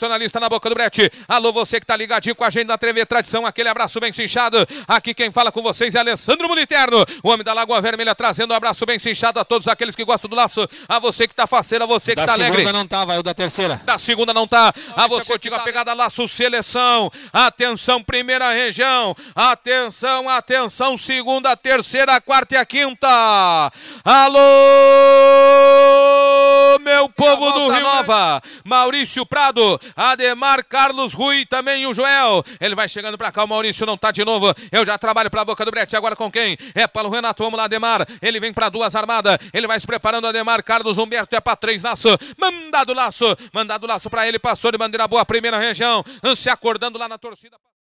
Tradicionalista na boca do brete. Alô, você que tá ligadinho com a gente na TV Tradição. Aquele abraço bem cinchado. Aqui quem fala com vocês é Alessandro Muliterno, o homem da Lagoa Vermelha, trazendo um abraço bem cinchado a todos aqueles que gostam do laço. A você que tá faceira, a você que da tá alegre. Da segunda não tá, vai o da terceira. Da segunda não tá. Não, a você que tá pegada laço seleção. Atenção, primeira região. Atenção, atenção, segunda, terceira, quarta e a quinta. Alô! povo do Rio Nova. Maurício Prado, Ademar Carlos Rui, também o Joel. Ele vai chegando para cá, o Maurício não tá de novo. Eu já trabalho para a boca do Brete, agora com quem? É para o Renato, vamos lá, Ademar. Ele vem para duas armadas, ele vai se preparando, Ademar Carlos Humberto é para três laço. Mandado laço, mandado laço para ele, passou de bandeira boa, primeira região. Se acordando lá na torcida.